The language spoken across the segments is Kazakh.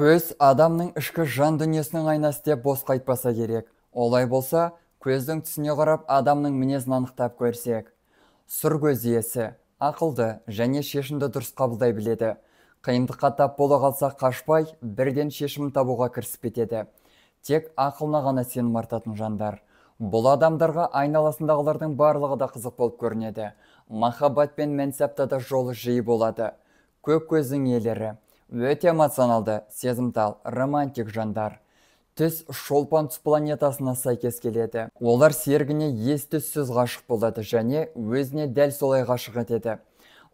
көз адамның ішкі жан дүниесінің айнасы деп бос айтпаса керек олай болса көздің түсіне қарап адамның мінезін анықтап көрсек сұр көз иесі ақылды және шешімді дұрыс қабылдай біледі қиындыққа тап бола қалса қашпай бірден шешім табуға кірісіп кетеді тек ақылына ғана сенім артатын жандар бұл адамдарға айналасындағылардың барлығы да қызық болып көрінеді махаббат пен мәнсапта да жолы жиі болады көп көздің иелері өте эмоционалды сезімтал романтик жандар түс шолпан түс планетасына сәйкес келеді олар серігіне ес түссіз ғашық болады және өзіне дәл солай ғашық етеді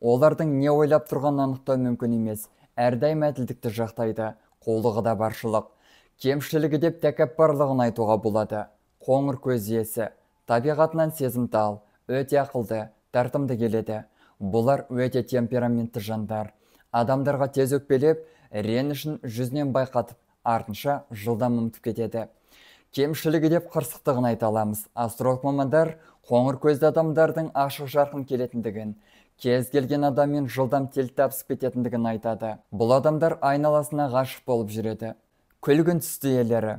олардың не ойлап тұрғанын анықтау мүмкін емес әрдайым әділдікті жақтайды қулығы да баршылық кемшілігі деп тәкаппарлығын айтуға болады қоңыр көз иесі табиғатынан сезімтал өте ақылды тартымды келеді бұлар өте темпераментті жандар адамдарға тез өкпелеп ренішін жүзінен байқатып артынша жылдам ұмытып кетеді кемшілігі деп қырсықтығын айта аламыз астролог мамандар қоңыр көзді адамдардың ашық жарқын келетіндігін кез келген адаммен жылдам тіл табысып кететіндігін айтады бұл адамдар айналасына ғашық болып жүреді күлгін түсті иелері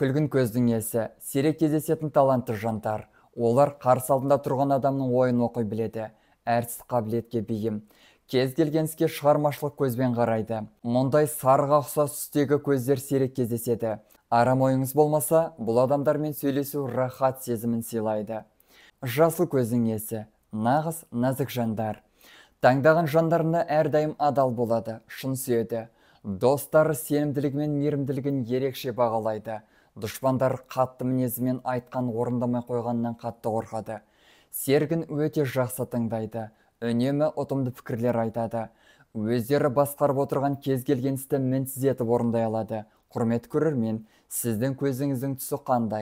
күлгін көздің иесі сирек кездесетін талантты жандар олар қарсы алдында тұрған адамның ойын оқи біледі әртіс қабілетке бейім кез келген іске шығармашылық көзбен қарайды мұндай сарыға ұқсас түстегі көздер сирек кездеседі арам ойыңыз болмаса бұл адамдармен сөйлесу рахат сезімін сыйлайды жасыл көздің иесі нағыз нәзік жандар таңдаған жандарына әрдайым адал болады шын сүйеді достары сенімділігі мен мейірімділігін ерекше бағалайды дұшпандар қатты мінезімен айтқан орындамай қойғаннан қатты қорқады сергін өте жақсы тыңдайды үнемі ұтымды пікірлер айтады өздері басқарып отырған кез келген істі мінсіз етіп орындай алады Құрмет көрермен сіздің көзіңіздің түсі қандай